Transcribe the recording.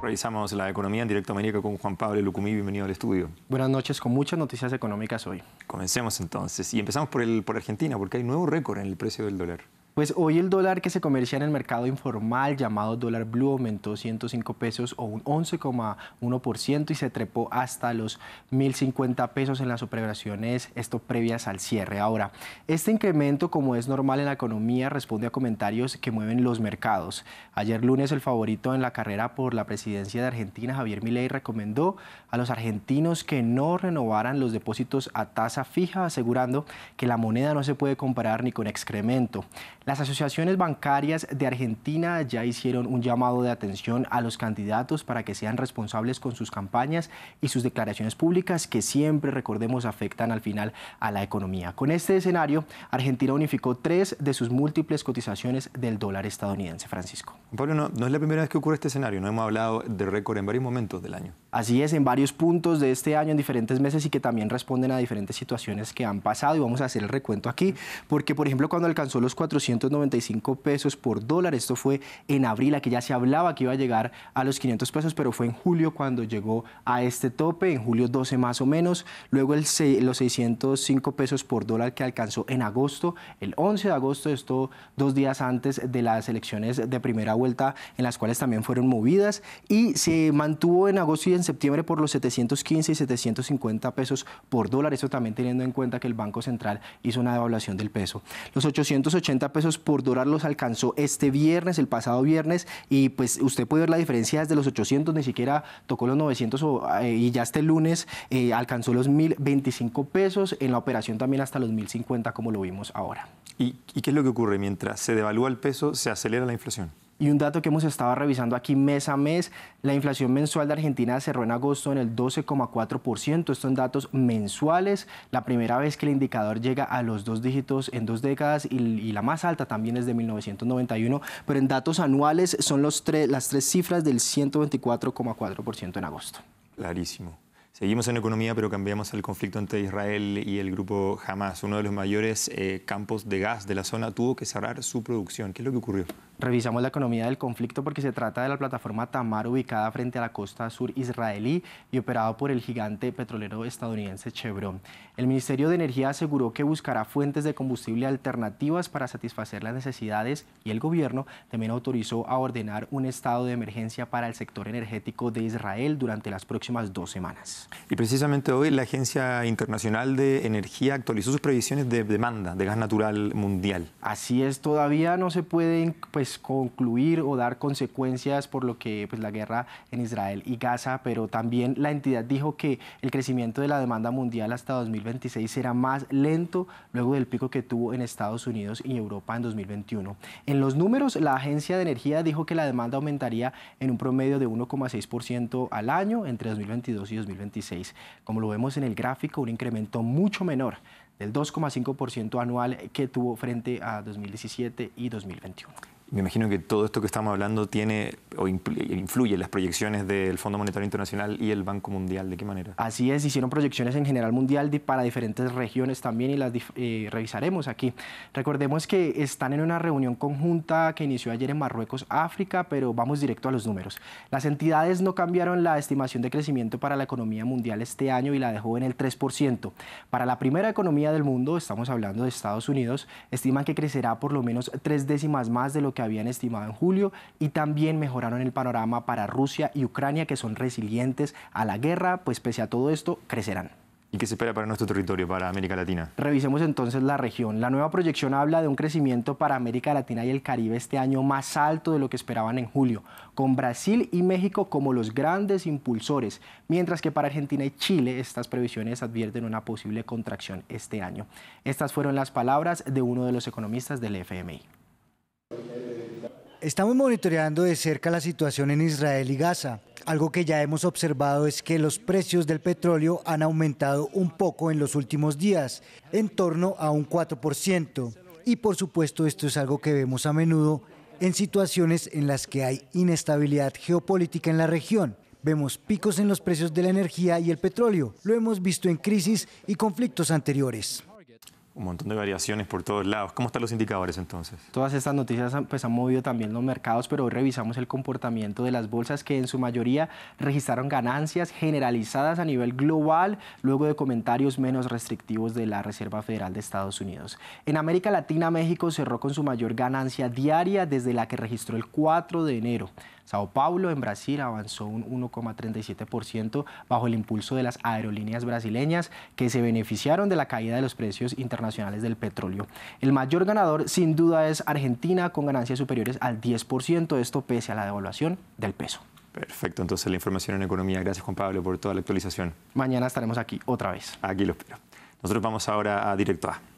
Revisamos la economía en directo América con Juan Pablo Lucumí. Bienvenido al estudio. Buenas noches, con muchas noticias económicas hoy. Comencemos entonces. Y empezamos por, el, por Argentina, porque hay nuevo récord en el precio del dólar. Pues hoy el dólar que se comercia en el mercado informal llamado dólar blue aumentó 105 pesos o un 11,1% y se trepó hasta los 1.050 pesos en las operaciones, esto previas al cierre. Ahora, este incremento, como es normal en la economía, responde a comentarios que mueven los mercados. Ayer lunes el favorito en la carrera por la presidencia de Argentina, Javier Milei, recomendó a los argentinos que no renovaran los depósitos a tasa fija, asegurando que la moneda no se puede comparar ni con excremento. Las asociaciones bancarias de Argentina ya hicieron un llamado de atención a los candidatos para que sean responsables con sus campañas y sus declaraciones públicas que siempre, recordemos, afectan al final a la economía. Con este escenario, Argentina unificó tres de sus múltiples cotizaciones del dólar estadounidense. Francisco. Pablo, no, no es la primera vez que ocurre este escenario, no hemos hablado de récord en varios momentos del año. Así es, en varios puntos de este año, en diferentes meses y que también responden a diferentes situaciones que han pasado y vamos a hacer el recuento aquí, porque por ejemplo cuando alcanzó los 495 pesos por dólar, esto fue en abril, aquí ya se hablaba que iba a llegar a los 500 pesos, pero fue en julio cuando llegó a este tope, en julio 12 más o menos, luego el los 605 pesos por dólar que alcanzó en agosto, el 11 de agosto, esto dos días antes de las elecciones de primera vuelta en las cuales también fueron movidas y se mantuvo en agosto y en septiembre por los 715 y 750 pesos por dólar, eso también teniendo en cuenta que el Banco Central hizo una devaluación del peso. Los 880 pesos por dólar los alcanzó este viernes, el pasado viernes, y pues usted puede ver la diferencia desde los 800, ni siquiera tocó los 900 eh, y ya este lunes eh, alcanzó los 1025 pesos, en la operación también hasta los 1050 como lo vimos ahora. ¿Y, ¿Y qué es lo que ocurre? Mientras se devalúa el peso, se acelera la inflación. Y un dato que hemos estado revisando aquí mes a mes, la inflación mensual de Argentina cerró en agosto en el 12,4%, Estos en datos mensuales, la primera vez que el indicador llega a los dos dígitos en dos décadas y, la más alta también es de 1991, pero en datos anuales son los las tres cifras del 124,4% en agosto. Clarísimo. Seguimos en economía, pero cambiamos al conflicto entre Israel y el grupo Hamas. Uno de los mayores eh, campos de gas de la zona tuvo que cerrar su producción. ¿Qué es lo que ocurrió? Revisamos la economía del conflicto porque se trata de la plataforma Tamar ubicada frente a la costa sur israelí y operado por el gigante petrolero estadounidense Chevron. El Ministerio de Energía aseguró que buscará fuentes de combustible alternativas para satisfacer las necesidades y el gobierno también autorizó a ordenar un estado de emergencia para el sector energético de Israel durante las próximas dos semanas. Y precisamente hoy la Agencia Internacional de Energía actualizó sus previsiones de demanda de gas natural mundial. Así es, todavía no se pueden pues, pues, concluir o dar consecuencias por lo que pues, la guerra en Israel y Gaza, pero también la entidad dijo que el crecimiento de la demanda mundial hasta 2026 será más lento luego del pico que tuvo en Estados Unidos y Europa en 2021. En los números, la Agencia de Energía dijo que la demanda aumentaría en un promedio de 1,6% al año entre 2022 y 2026. Como lo vemos en el gráfico, un incremento mucho menor del 2,5% anual que tuvo frente a 2017 y 2021. Me imagino que todo esto que estamos hablando tiene o influye en las proyecciones del Fondo Monetario Internacional y el Banco Mundial. ¿De qué manera? Así es, hicieron proyecciones en general mundial para diferentes regiones también y las eh, revisaremos aquí. Recordemos que están en una reunión conjunta que inició ayer en Marruecos, África, pero vamos directo a los números. Las entidades no cambiaron la estimación de crecimiento para la economía mundial este año y la dejó en el 3%. Para la primera economía del mundo, estamos hablando de Estados Unidos, estiman que crecerá por lo menos tres décimas más de lo que que habían estimado en julio y también mejoraron el panorama para Rusia y Ucrania, que son resilientes a la guerra, pues pese a todo esto, crecerán. ¿Y qué se espera para nuestro territorio, para América Latina? Revisemos entonces la región. La nueva proyección habla de un crecimiento para América Latina y el Caribe este año más alto de lo que esperaban en julio, con Brasil y México como los grandes impulsores, mientras que para Argentina y Chile estas previsiones advierten una posible contracción este año. Estas fueron las palabras de uno de los economistas del FMI. Estamos monitoreando de cerca la situación en Israel y Gaza. Algo que ya hemos observado es que los precios del petróleo han aumentado un poco en los últimos días, en torno a un 4%. Y por supuesto esto es algo que vemos a menudo en situaciones en las que hay inestabilidad geopolítica en la región. Vemos picos en los precios de la energía y el petróleo. Lo hemos visto en crisis y conflictos anteriores un montón de variaciones por todos lados. ¿Cómo están los indicadores entonces? Todas estas noticias pues, han movido también los mercados, pero hoy revisamos el comportamiento de las bolsas que en su mayoría registraron ganancias generalizadas a nivel global luego de comentarios menos restrictivos de la Reserva Federal de Estados Unidos. En América Latina, México cerró con su mayor ganancia diaria desde la que registró el 4 de enero. Sao Paulo, en Brasil, avanzó un 1,37% bajo el impulso de las aerolíneas brasileñas que se beneficiaron de la caída de los precios internacionales del petróleo. El mayor ganador, sin duda, es Argentina, con ganancias superiores al 10%, esto pese a la devaluación del peso. Perfecto, entonces la información en economía. Gracias Juan Pablo por toda la actualización. Mañana estaremos aquí otra vez. Aquí lo espero. Nosotros vamos ahora a Directo A.